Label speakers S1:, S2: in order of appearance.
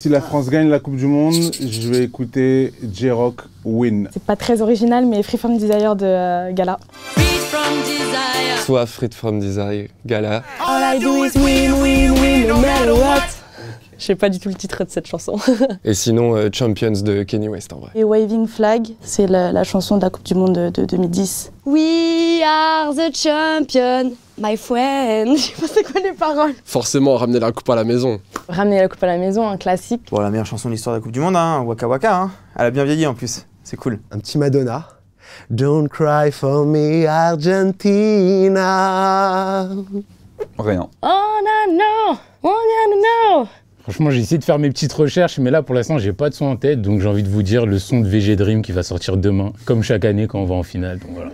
S1: Si la France gagne la Coupe du Monde, je vais écouter J-Rock Win. C'est
S2: pas très original, mais Free From Desire de euh, Gala.
S1: Soit Free From Desire, Gala.
S3: All I do win. Je sais pas du tout le titre de cette chanson.
S1: et sinon, euh, Champions de Kenny West en vrai.
S3: Et Waving Flag, c'est la, chanson de la Coupe du Monde de, 2010. We are the champion, my
S4: friend. Je sais pas c'est quoi les paroles.
S5: Forcément, ramener la coupe à la maison.
S4: Ramener la coupe à la maison, un classique.
S5: Bon, la meilleure chanson de l'histoire de la Coupe du Monde, hein, Waka Waka. Hein. Elle a bien vieilli en plus, c'est cool. Un petit Madonna.
S6: Don't cry for me, Argentina.
S7: Rien.
S8: Oh non, non
S7: Franchement, j'ai essayé de faire mes petites recherches, mais là, pour l'instant, j'ai pas de son en tête, donc j'ai envie de vous dire le son de VG Dream qui va sortir demain, comme chaque année quand on va en finale. Donc voilà.